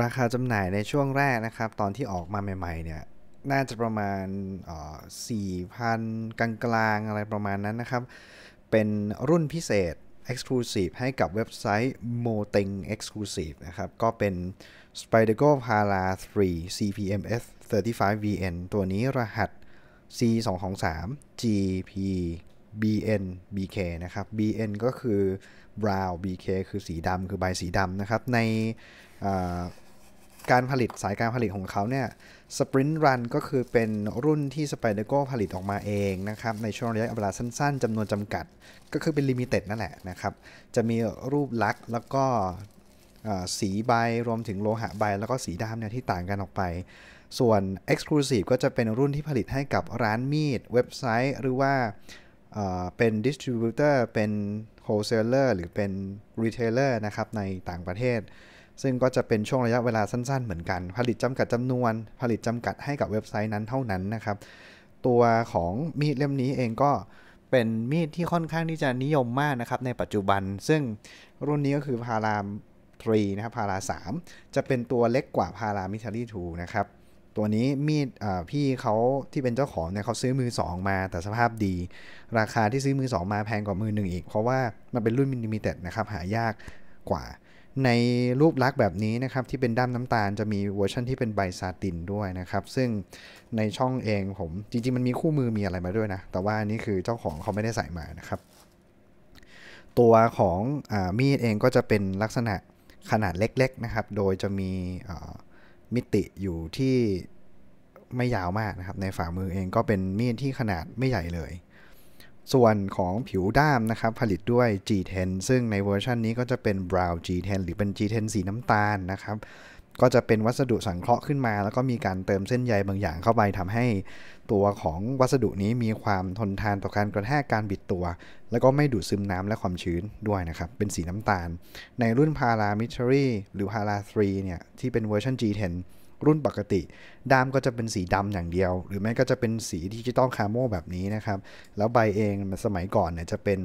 ราคาจำหน่ายในช่วงแรกนะครับตอนที่ออกมาใหม่ๆเนี่ยน่าจะประมาณสี่พันกลางๆอะไรประมาณนั้นนะครับ เป็นรุ่นพิเศษ Exclusive ให้กับเว็บไซต์ Moteng Exclusive นะครับก็เป็น s p i d e r g o Para 3 CPMF 35VN ตัวนี้รหัส C223 GP BN BK นะครับ BN ก็คือ brown BK คือสีดำคือใบสีดำนะครับในการผลิตสายการผลิตของเขาเนี่ยสปรินต์รันก็คือเป็นรุ่นที่สไปเดอร์โกผลิตออกมาเองนะครับในช่วงระยะเวลาสั้นๆจำนวนจำกัด ก็คือเป็นลิมิเต็ดนั่นแหละนะครับ จะมีรูปลักษ์แล้วก็สีใบรวมถึงโลหะใบ แล้วก็สีดำเนี่ยที่ต่างกันออกไป ส่วน Exclusive ก็จะเป็นรุ่นที่ผลิตให้กับร้านมีด เว็บไซต์ หรือว่าเป็นดิสติบิวเตอร์เป็นโฮลเซลเลอร์หรือเป็นรีเทลเลอร์นะครับในต่างประเทศซึ่งก็จะเป็นช่วงระยะเวลาสั้นๆ เหมือนกัน ผลิตจำกัดจำนวน ผลิตจำกัดให้กับเว็บไซต์นั้นเท่านั้นนะครับ ตัวของมีดเล่มนี้เองก็เป็นมีดที่ค่อนข้างที่จะนิยมมากนะครับในปัจจุบัน ซึ่งรุ่นนี้ก็คือพารามทรีนะครับ พาราสามจะเป็นตัวเล็กกว่าพารามิชารีทูนะครับ ตัวนี้มีดพี่เขาที่เป็นเจ้าของเนี่ยเขาซื้อมือ 2 มาแต่สภาพดี ราคาที่ซื้อมือ 2 มาแพงกว่ามือหนึ่งอีกเพราะว่ามันเป็นรุ่นมินิมิเต็ดนะครับหายากกว่าในรูปลักษณ์แบบนี้นะครับที่เป็นด้ามน้ำตาลจะมีเวอร์ชันที่เป็นใบซาตินด้วยนะครับ ซึ่งในช่องเองผมจริงๆมันมีคู่มือมีอะไรมาด้วยนะ แต่ว่านี่คือเจ้าของเขาไม่ได้ใส่มานะครับ ตัวของอมีดเองก็จะเป็นลักษณะขนาดเล็กๆนะครับ โดยจะมีมิติอยู่ที่ไม่ยาวมากนะครับ ในฝ่ามือเองก็เป็นมีดที่ขนาดไม่ใหญ่เลยส่วนของผิวด้ามนะครับผลิตด้วย G10 ซึ่งในเวอร์ชันนี้ก็จะเป็น Brown G10 หรือเป็น G10 สีน้ำตาลนะครับก็จะเป็นวัสดุสังเคราะห์ขึ้นมา แล้วก็มีการเติมเส้นใยบางอย่างเข้าไปทำให้ตัวของวัสดุนี้มีความทนทานต่อการกระแทกการบิดตัว แล้วก็ไม่ดูดซึมน้ำและความชื้นด้วยนะครับ เป็นสีน้ำตาล ในรุ่นพารามิช t รีหรือพารา3เนี่ยที่เป็นเวอร์ชัน G10 รุ่นปกติด้ามก็จะเป็นสีดำอย่างเดียว หรือไม่ก็จะเป็นสีดิจิตอลคาโมแบบนี้นะครับ แล้วใบเองสมัยก่อนเนี่ยจะเป็น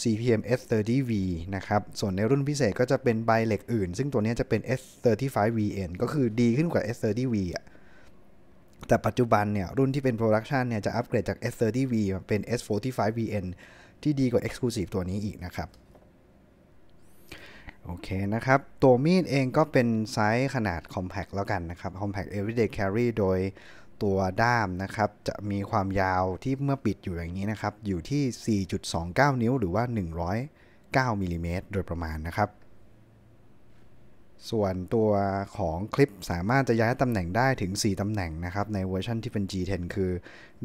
CPM S30V นะครับ ส่วนในรุ่นพิเศษก็จะเป็นใบเหล็กอื่น ซึ่งตัวนี้จะเป็น S35VN ก็คือดีขึ้นกว่า S30V อ่ะแต่ปัจจุบันเนี่ยรุ่นที่เป็นโปรดักชันเนี่ยจะอัปเกรดจาก S30V เป็น S45VN ที่ดีกว่า Exclusive ตัวนี้อีกนะครับโอเคนะครับ ตัวมีดเองก็เป็นไซส์ขนาด compact แล้วกันนะครับ compact everyday carry โดยตัวด้ามนะครับ จะมีความยาวที่เมื่อปิดอยู่อย่างนี้นะครับ อยู่ที่ 4.29 นิ้วหรือว่า 109มิลิเมตรโดยประมาณนะครับ ส่วนตัวของคลิปสามารถจะย้ายตำแหน่งได้ถึง 4 ตำแหน่งนะครับ ในเวอร์ชันที่เป็น G10 คือ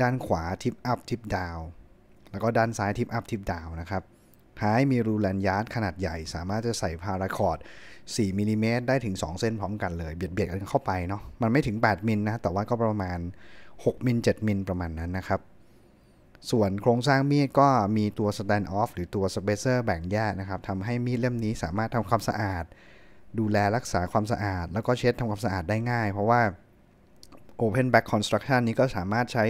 ด้านขวาทิปอัพทิปดาว แล้วก็ด้านซ้ายทิปอัพทิปดาวนะครับท้ายมีรูแลนยาร์ดขนาดใหญ่ สามารถจะใส่พาราคอร์ด 4มิลิเมตรได้ถึง 2 เส้นพร้อมกันเลยเบียดเบียดกันเข้าไปเนาะมันไม่ถึง 8 มิลนะ แต่ว่าก็ประมาณ 6มิล7มิลประมาณนั้นนะครับ ส่วนโครงสร้างมีดก็มีตัวสแตนด์ออฟหรือตัวสเปเซอร์แบ่งแยกนะครับทำให้มีดเล่มนี้สามารถทำความสะอาด ดูแลรักษาความสะอาด แล้วก็เช็ดทำความสะอาดได้ง่าย เพราะว่า open back construction นี้ก็สามารถใช้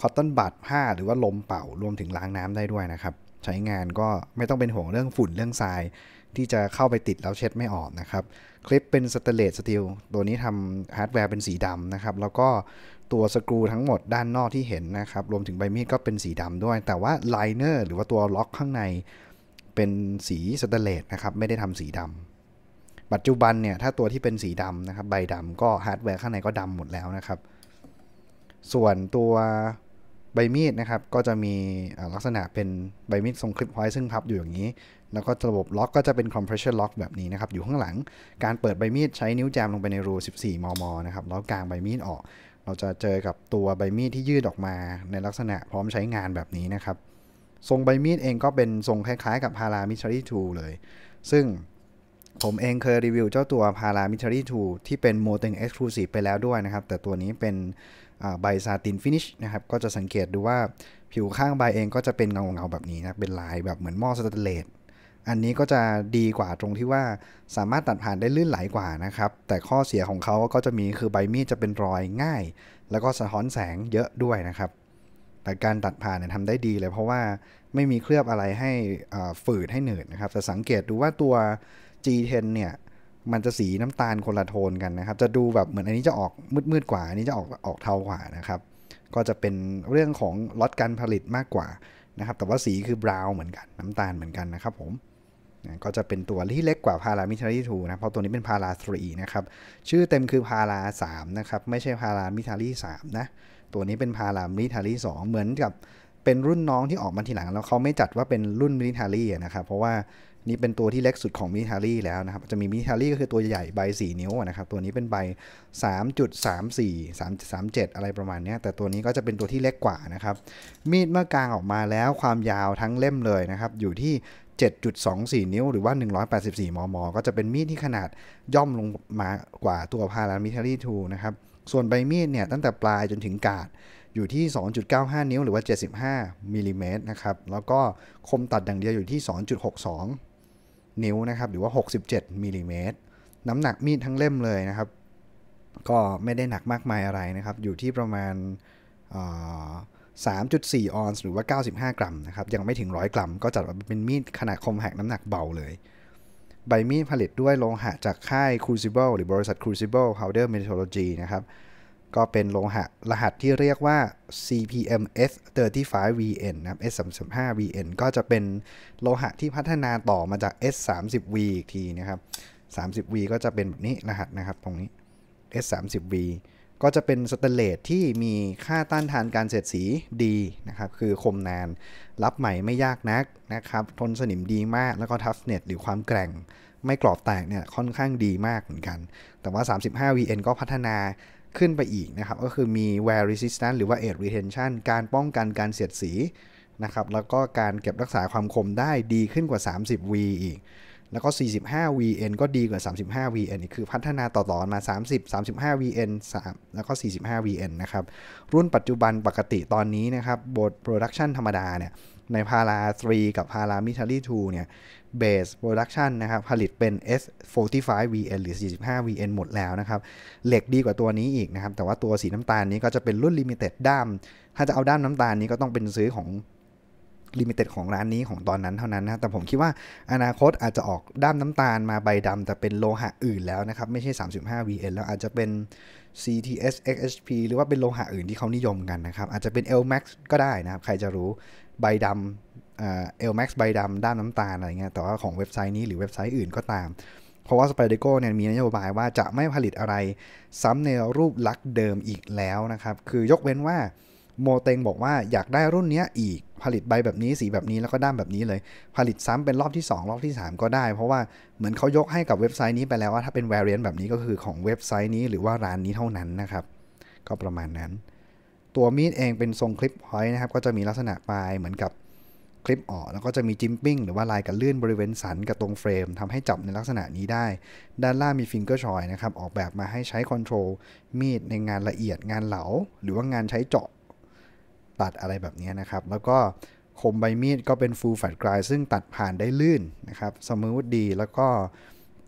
คอตตอนบัตผ้าหรือว่าลมเป่ารวมถึงล้างน้ำได้ด้วยนะครับใช้งานก็ไม่ต้องเป็นห่วงเรื่องฝุ่นเรื่องทราย ที่จะเข้าไปติดแล้วเช็ดไม่ออกนะครับ คลิปเป็นสเตเลสสตีลตัวนี้ทำฮาร์ดแวร์เป็นสีดำนะครับ แล้วก็ตัวสกรูทั้งหมดด้านนอกที่เห็นนะครับ รวมถึงใบมีดก็เป็นสีดำด้วย แต่ว่าไลเนอร์หรือว่าตัวล็อกข้างในเป็นสีสเตเลสนะครับ ไม่ได้ทำสีดำปัจจุบันเนี่ยถ้าตัวที่เป็นสีดำนะครับ ใบดำก็ฮาร์ดแวร์ข้างในก็ดำหมดแล้วนะครับ ส่วนตัวใบมีดนะครับก็จะมีลักษณะเป็นใบมีดทรงคลิปไว้ซึ่งพับอยู่อย่างนี้ แล้วก็ระบบล็อกก็จะเป็นคอมเพรสชั่นล็อกแบบนี้นะครับ อยู่ข้างหลังการเปิดใบมีดใช้นิ้วแจมลงไปในรู14 มมนะครับแล้วกางใบมีดออก เราจะเจอกับตัวใบมีดที่ยืดออกมาในลักษณะพร้อมใช้งานแบบนี้นะครับ ทรงใบมีดเองก็เป็นทรงคล้ายๆ กับพารามิชรี่ทูเลย ซึ่งผมเองเคยรีวิวเจ้าตัวพารามิชรี่ทูที่เป็นโมเต็งเอ็กซ์คลูซีฟไปแล้วด้วยนะครับ แต่ตัวนี้เป็นใบซาตินฟินิชนะครับก็จะสังเกตดูว่าผิวข้างใบเองก็จะเป็นเงาเงาแบบนี้นะเป็นลายแบบเหมือนหม้อสแตนเลสอันนี้ก็จะดีกว่าตรงที่ว่าสามารถตัดผ่านได้ลื่นไหลกว่านะครับ แต่ข้อเสียของเขาก็จะมีคือใบมีดจะเป็นรอยง่าย แล้วก็สะท้อนแสงเยอะด้วยนะครับ แต่การตัดผ่านเนี่ยทำได้ดีเลยเพราะว่าไม่มีเคลือบอะไรให้ฝืดให้หนืดนะครับแต่สังเกตดูว่าตัว G10 เนี่ยมันจะสีน้ำตาลคนละโทนกันนะครับ จะดูแบบเหมือนอันนี้จะออกมืดๆกว่าอันนี้จะออกออกเทากว่านะครับ ก็จะเป็นเรื่องของลดการผลิตมากกว่านะครับ แต่ว่าสีคือบราวน์เหมือนกันน้ำตาลเหมือนกันนะครับผมก็จะเป็นตัวที่เล็กกว่าพารามิทารีทูนะ เพราะตัวนี้เป็นพาราสรีนะครับ ชื่อเต็มคือพาราสามนะครับไม่ใช่พารามิทารีสามนะ ตัวนี้เป็นพารามิทารีสองเหมือนกับ เป็นรุ่นน้องที่ออกมาทีหลังแล้วเขาไม่จัดว่าเป็นรุ่นมิิทารีนะครับเพราะว่านี่เป็นตัวที่เล็กสุดของมิทารี่แล้วนะครับ จะมีมิทารี่ ก็คือตัวใหญ่ใบ 4 นิ้วนะครับ ตัวนี้เป็นใบ 3.34 3.37อะไรประมาณนี้แต่ตัวนี้ก็จะเป็นตัวที่เล็กกว่านะครับ มีดเมื่อกลางออกมาแล้วความยาวทั้งเล่มเลยนะครับอยู่ที่ 7.24 นิ้วหรือว่า 184 มม ก็จะเป็นมีดที่ขนาดย่อมลงมากว่าตัวพารามิทารี่ทูนะครับ ส่วนใบมีดเนี่ยตั้งแต่ปลายจนถึงกาดอยู่ที่ 2.95 นิ้ว หรือว่า75มิลลิเมตรนะครับ แล้วก็คมตัดดังเดียวอยู่ที่ 2.62นิ้วนะครับหรือว่า 67มิลิเมตรน้ำหนักมีดทั้งเล่มเลยนะครับ ก็ไม่ได้หนักมากมายอะไรนะครับ อยู่ที่ประมาณ 3.4 ออนซ์หรือว่า 95 กรัมนะครับยังไม่ถึง 100 กรัม ก็จัดว่าเป็นมีดขนาดคมหักน้ำหนักเบาเลย ใบมีดผลิตด้วยโลหะจากค่าย Crucible หรือบริษัท Crucible Powder Metallurgy นะครับก็เป็นโลหะรหัสที่เรียกว่า CPM S35VN นะครับ S35VN ก็จะเป็นโลหะที่พัฒนาต่อมาจาก S30V อีกทีนะครับ 30V ก็จะเป็นแบบนี้ รหัสนะครับ ตรงนี้ S30V ก็จะเป็นสเตเลตที่มีค่าต้านทานการเสียดสีดีนะครับ คือคมนาน รับใหม่ไม่ยากนักนะครับ ทนสนิมดีมาก แล้วก็ทัฟเน็ตหรือความแกร่ง ไม่กรอบแตกเนี่ยค่อนข้างดีมากเหมือนกัน แต่ว่า 35VN ก็พัฒนาขึ้นไปอีกนะครับ ก็คือมี wear resistance หรือว่า edge retention การป้องกันการเสียดสีนะครับแล้วก็การเก็บรักษาความคมได้ดีขึ้นกว่า 30V อีก แล้วก็ 45VN ก็ดีกว่า 35VN นี่คือพัฒนาต่อๆมา 30 35VN 3 แล้วก็ 45VN นะครับรุ่นปัจจุบันปกติตอนนี้นะครับบทโปรดักชันธรรมดาเนี่ยในพารา3 กับพารามิทัลลี่2เนี่ยเบสโปรดักชันนะครับ ผลิตเป็น S45VN หรือ 45VN หมดแล้วนะครับ เหล็กดีกว่าตัวนี้อีกนะครับ แต่ว่าตัวสีน้ำตาลนี้ก็จะเป็นรุ่นลิมิเต็ดด้าม ถ้าจะเอาด้ามน้ำตาลนี้ก็ต้องเป็นซื้อของลิมิเต็ดของร้านนี้ของตอนนั้นเท่านั้นนะแต่ผมคิดว่าอนาคตอาจจะออกด้ามน้ำตาลมาใบดำแต่เป็นโลหะอื่นแล้วนะครับไม่ใช่ 35VN แล้วอาจจะเป็น CTS XHP หรือว่าเป็นโลหะอื่นที่เขานิยมกันนะครับอาจจะเป็น LMAX ก็ได้นะครับใครจะรู้ใบดำเอลแม็กซ์ใบดำด้านน้ำตาลอะไรเงี้ยแต่ว่าของเว็บไซต์นี้หรือเว็บไซต์อื่นก็ตาม เพราะว่าสไปเดโก้เนี่ยมีนโยบายว่าจะไม่ผลิตอะไรซ้ำในรูปลักษณ์เดิมอีกแล้วนะครับ คือยกเว้นว่าโมเตงบอกว่าอยากได้รุ่นนี้อีกผลิตใบแบบนี้ สีแบบนี้แล้วก็ด้ามแบบนี้เลย ผลิตซ้ำเป็นรอบที่ 2 รอบที่ 3 ก็ได้ เพราะว่าเหมือนเขายกให้กับเว็บไซต์นี้ไปแล้วว่าถ้าเป็นแวรเรียนแบบนี้ก็คือของเว็บไซต์นี้หรือว่าร้านนี้เท่านั้นนะครับก็ประมาณนั้นตัวมีดเองเป็นทรงคลิปหอยนะครับก็จะมีลักษณะปลายเหมือนกับคลิปออกแล้วก็จะมีจิมปิ้งหรือว่าลายกัะเลื่อนบริเวณสัน กับตรงเฟรมทำให้จับในลักษณะนี้ได้ ด้านล่างมีฟิงเกอร์ชอยนะครับออกแบบมาให้ใช้คอนโทรลมีดในงานละเอียดงานเหลา หรือว่างานใช้เจาะตัดอะไรแบบนี้นะครับ แล้วก็คมใบมีดก็เป็นฟูลแฟลตกรายซึ่งตัดผ่านได้ลื่นนะครับสมูทดีแล้วก็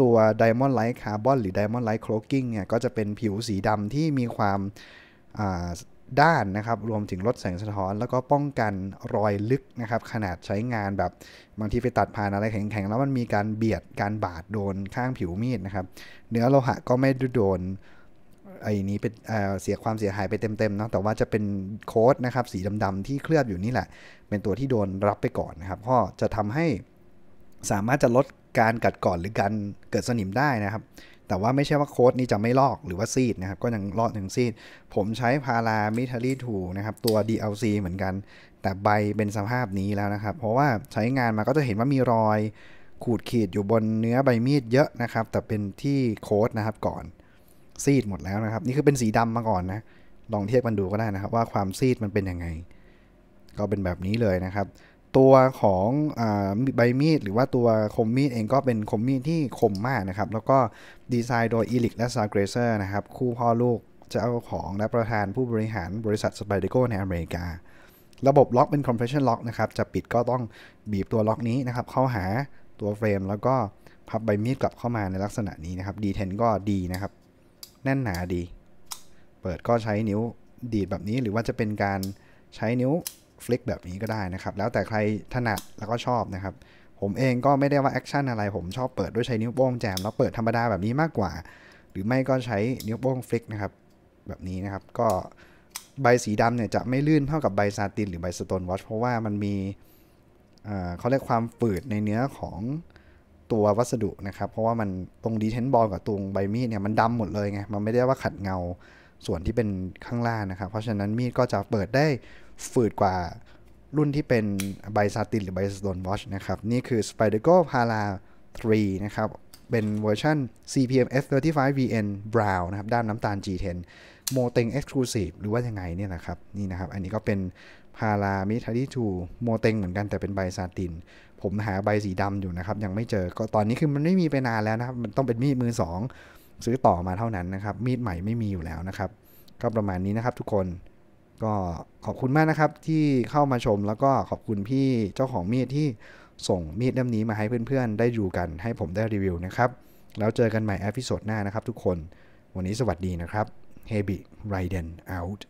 ตัวไดมอนด์ไลท์คาร์บอนหรือไดมอนด์ไลท์โคลกิ้งเนี่ยก็จะเป็นผิวสีดำที่มีความด้านนะครับรวมถึงลดแสงสะท้อน แล้วก็ป้องกันรอยลึกนะครับ ขนาดใช้งานแบบบางทีไปตัดผ่านอะไรแข็งๆแล้วมันมีการเบียดการบาดโดนข้างผิวมีดนะครับ เนื้อโลหะก็ไม่โดนไอ้นี้เป็นเสียความเสียหายไปเต็มๆนะแต่ว่าจะเป็นโค้ดนะครับสีดำๆที่เคลือบอยู่นี่แหละ เป็นตัวที่โดนรับไปก่อนนะครับก็จะทำให้สามารถจะลดการกัดก่อนหรือการเกิดสนิมได้นะครับแต่ว่าไม่ใช่ว่าโค้ดนี้จะไม่ลอกหรือว่าซีดนะครับก็ยังลอกถึงซีดผมใช้พารามิทารีทูนะครับ ตัว DLC เหมือนกัน แต่ใบเป็นสภาพนี้แล้วนะครับ เพราะว่าใช้งานมาก็จะเห็นว่ามีรอยขูดขีดอยู่บนเนื้อใบมีดเยอะนะครับ แต่เป็นที่โค้ดนะครับก่อน ซีดหมดแล้วนะครับนี่คือเป็นสีดำมาก่อนนะลองเทียบกันดูก็ได้นะครับว่าความซีดมันเป็นยังไง ก็เป็นแบบนี้เลยนะครับตัวของอใบมีดหรือว่าตัวคมมีดเองก็เป็นคมมีดที่คมมากนะครับ แล้วก็ดีไซน์โดยอีลิกและซาเกรเซอร์นะครับ คู่พ่อลูกเจ้าของและประธานผู้บริหารบริษัทสไปเดโกในอเมริกา ระบบล็อกเป็นคอมเพรสชันล็อกนะครับ จะปิดก็ต้องบีบตัวล็อกนี้นะครับ เข้าหาตัวเฟรมแล้วก็พับใบมีดกลับเข้ามาในลักษณะนี้นะครับดีเทนก็ดีนะครับแน่นหนาดี เปิดก็ใช้นิ้วดีดแบบนี้ หรือว่าจะเป็นการใช้นิ้วฟลิกแบบนี้ก็ได้นะครับ แล้วแต่ใครถนัดแล้วก็ชอบนะครับ ผมเองก็ไม่ได้ว่าแอคชั่นอะไร ผมชอบเปิดด้วยใช้นิ้วโป้งแจม แล้วเปิดธรรมดาแบบนี้มากกว่า หรือไม่ก็ใช้นิ้วโป้งฟลิกนะครับ แบบนี้นะครับ ก็ใบสีดำเนี่ยจะไม่ลื่น เท่ากับใบซาตินหรือใบสโตนวอชเพราะว่ามันมีเขาเรียกความฝืดในเนื้อของตัววัสดุนะครับ เพราะว่ามันตรงดีเทนบอลกับตรงใบมีดเนี่ยมันดำหมดเลยไงมันไม่ได้ว่าขัดเงาส่วนที่เป็นข้างล่างนะครับ เพราะฉะนั้นมีดก็จะเปิดไดฝืดกว่ารุ่นที่เป็นไบซาตินหรือไบสโตนวอชนะครับ นี่คือ s p i d e r g o p a r a 3นะครับ เป็นเวอร์ชัน CPM F35 VN Brown นะครับ ด้านน้ำตาล G10 โมเ e ็ g Exclusive หรือว่ายังไงเนี่ยนะครับ นี่นะครับ อันนี้ก็เป็นพารามิทลรีทูโมเตงเหมือนกันแต่เป็นใบซาตินผมหาใบสีดำอยู่นะครับ ยังไม่เจอก็ตอนนี้คือมันไม่มีไปนานแล้วนะครับ มันต้องเป็นมีดมือสองซื้อต่อมาเท่านั้นนะครับมีดใหม่ไม่มีอยู่แล้วนะครับก็ประมาณนี้นะครับทุกคนก็ขอบคุณมากนะครับที่เข้ามาชมแล้วก็ขอบคุณพี่เจ้าของมีดที่ส่งมีดเล่มนี้มาให้เพื่อนๆ ได้ดูกันให้ผมได้รีวิวนะครับ แล้วเจอกันใหม่เอพิโซดหน้านะครับทุกคนวันนี้สวัสดีนะครับ h e b i r i d e n out